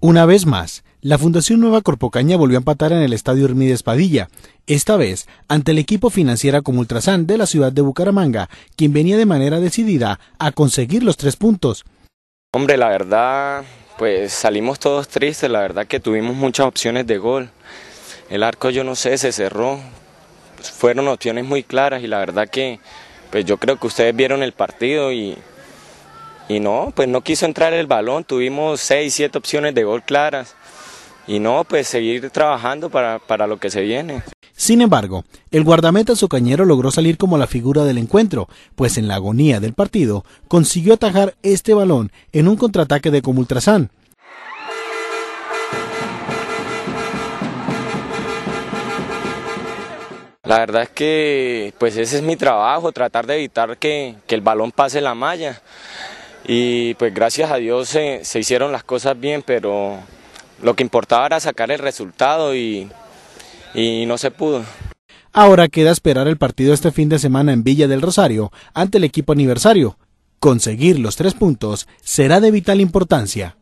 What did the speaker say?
Una vez más, la Fundación Nueva Corpocaña volvió a empatar en el Estadio Hermídez Padilla, esta vez ante el equipo financiera como Ultrasan de la ciudad de Bucaramanga, quien venía de manera decidida a conseguir los tres puntos. Hombre, la verdad, pues salimos todos tristes, la verdad que tuvimos muchas opciones de gol. El arco, yo no sé, se cerró. fueron opciones muy claras y la verdad que, pues yo creo que ustedes vieron el partido y y no, pues no quiso entrar el balón, tuvimos seis, siete opciones de gol claras y no, pues seguir trabajando para, lo que se viene. Sin embargo, el guardameta Socañero logró salir como la figura del encuentro, pues en la agonía del partido consiguió atajar este balón en un contraataque de Comultrasán. La verdad es que pues ese es mi trabajo, tratar de evitar que, que el balón pase la malla y pues gracias a Dios se, se, hicieron las cosas bien, pero lo que importaba era sacar el resultado y, y no se pudo. Ahora queda esperar el partido este fin de semana en Villa del Rosario ante el equipo aniversario. Conseguir los tres puntos será de vital importancia.